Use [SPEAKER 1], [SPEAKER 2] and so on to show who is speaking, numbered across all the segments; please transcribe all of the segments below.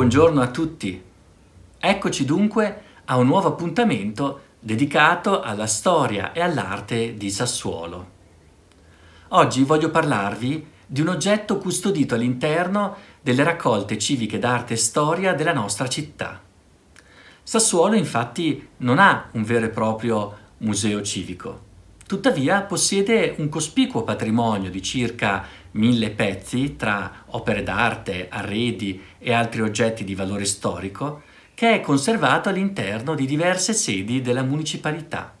[SPEAKER 1] Buongiorno a tutti. Eccoci dunque a un nuovo appuntamento dedicato alla storia e all'arte di Sassuolo. Oggi voglio parlarvi di un oggetto custodito all'interno delle raccolte civiche d'arte e storia della nostra città. Sassuolo infatti non ha un vero e proprio museo civico, tuttavia possiede un cospicuo patrimonio di circa mille pezzi tra opere d'arte, arredi e altri oggetti di valore storico, che è conservato all'interno di diverse sedi della municipalità,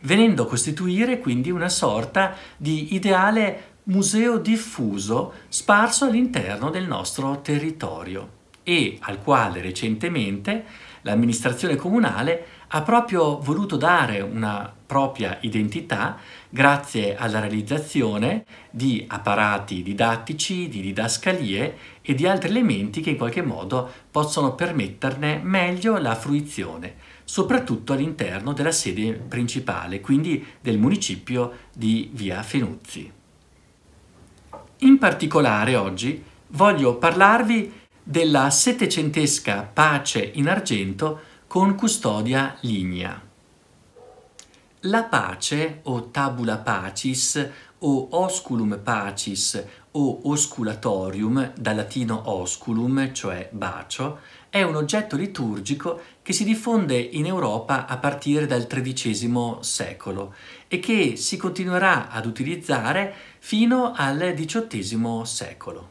[SPEAKER 1] venendo a costituire quindi una sorta di ideale museo diffuso sparso all'interno del nostro territorio e al quale recentemente l'amministrazione comunale ha proprio voluto dare una propria identità grazie alla realizzazione di apparati didattici, di didascalie e di altri elementi che in qualche modo possono permetterne meglio la fruizione, soprattutto all'interno della sede principale, quindi del municipio di Via Fenuzzi. In particolare oggi voglio parlarvi della settecentesca Pace in argento con custodia lignea. La pace o tabula pacis o osculum pacis o osculatorium, dal latino osculum, cioè bacio, è un oggetto liturgico che si diffonde in Europa a partire dal XIII secolo e che si continuerà ad utilizzare fino al XVIII secolo.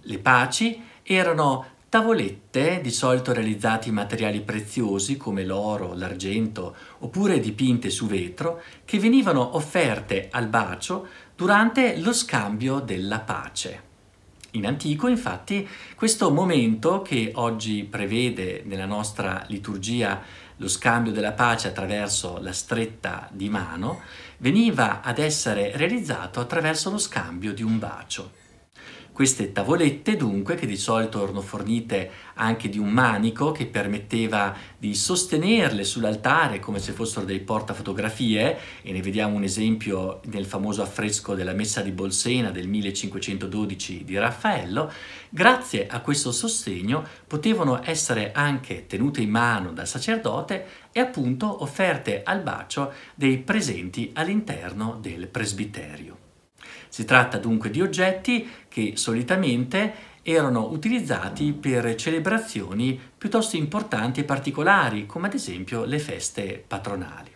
[SPEAKER 1] Le paci erano Tavolette, di solito realizzate in materiali preziosi come l'oro, l'argento oppure dipinte su vetro, che venivano offerte al bacio durante lo scambio della pace. In antico, infatti, questo momento che oggi prevede nella nostra liturgia lo scambio della pace attraverso la stretta di mano, veniva ad essere realizzato attraverso lo scambio di un bacio. Queste tavolette dunque, che di solito erano fornite anche di un manico che permetteva di sostenerle sull'altare come se fossero dei portafotografie, e ne vediamo un esempio nel famoso affresco della Messa di Bolsena del 1512 di Raffaello, grazie a questo sostegno potevano essere anche tenute in mano dal sacerdote e appunto offerte al bacio dei presenti all'interno del presbiterio. Si tratta dunque di oggetti che solitamente erano utilizzati per celebrazioni piuttosto importanti e particolari, come ad esempio le feste patronali.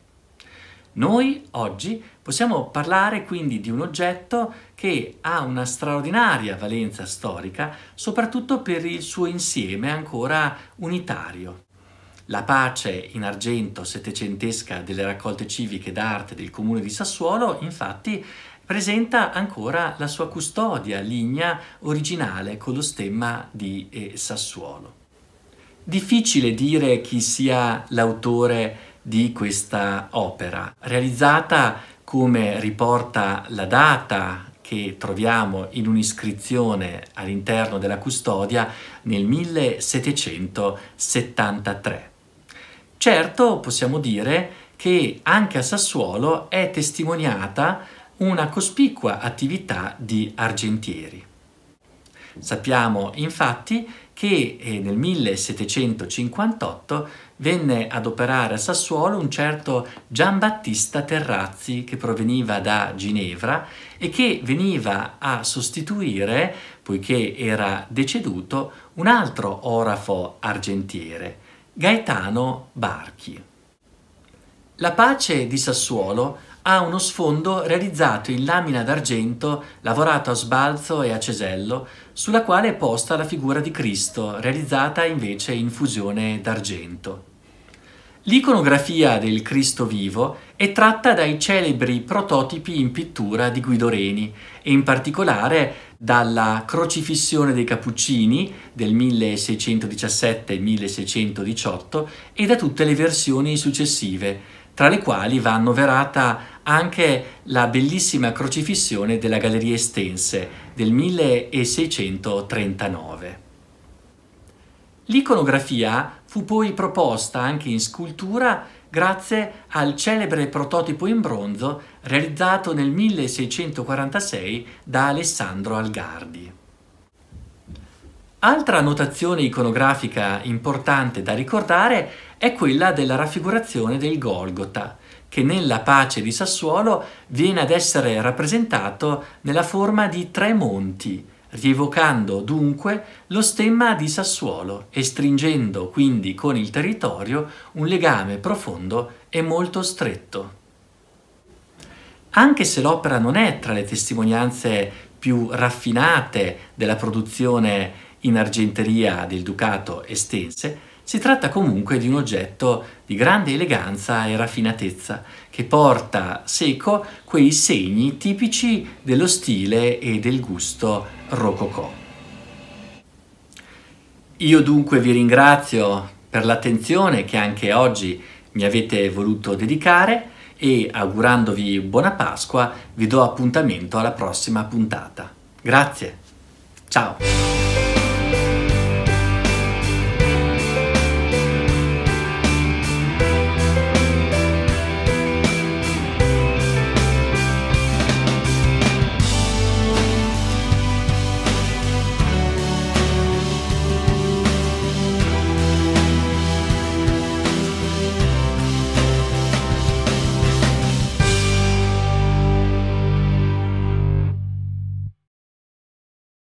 [SPEAKER 1] Noi oggi possiamo parlare quindi di un oggetto che ha una straordinaria valenza storica, soprattutto per il suo insieme ancora unitario. La pace in argento settecentesca delle raccolte civiche d'arte del comune di Sassuolo, infatti, presenta ancora la sua custodia lignea originale con lo stemma di eh, Sassuolo. Difficile dire chi sia l'autore di questa opera, realizzata come riporta la data che troviamo in un'iscrizione all'interno della custodia nel 1773. Certo possiamo dire che anche a Sassuolo è testimoniata una cospicua attività di argentieri. Sappiamo infatti che eh, nel 1758 venne ad operare a Sassuolo un certo Giambattista Terrazzi che proveniva da Ginevra e che veniva a sostituire, poiché era deceduto, un altro orafo argentiere, Gaetano Barchi. La pace di Sassuolo ha uno sfondo realizzato in lamina d'argento lavorato a sbalzo e a cesello, sulla quale è posta la figura di Cristo, realizzata invece in fusione d'argento. L'iconografia del Cristo vivo è tratta dai celebri prototipi in pittura di Guido Reni e in particolare dalla crocifissione dei Cappuccini del 1617-1618 e da tutte le versioni successive, tra le quali va annoverata anche la bellissima crocifissione della Galleria Estense del 1639. L'iconografia fu poi proposta anche in scultura grazie al celebre prototipo in bronzo realizzato nel 1646 da Alessandro Algardi. Altra notazione iconografica importante da ricordare è quella della raffigurazione del Golgota, che nella pace di Sassuolo viene ad essere rappresentato nella forma di tre monti, rievocando dunque lo stemma di Sassuolo e stringendo quindi con il territorio un legame profondo e molto stretto. Anche se l'opera non è tra le testimonianze più raffinate della produzione in argenteria del Ducato estense, si tratta comunque di un oggetto di grande eleganza e raffinatezza che porta seco quei segni tipici dello stile e del gusto rococò. Io dunque vi ringrazio per l'attenzione che anche oggi mi avete voluto dedicare e augurandovi buona Pasqua vi do appuntamento alla prossima puntata. Grazie, ciao!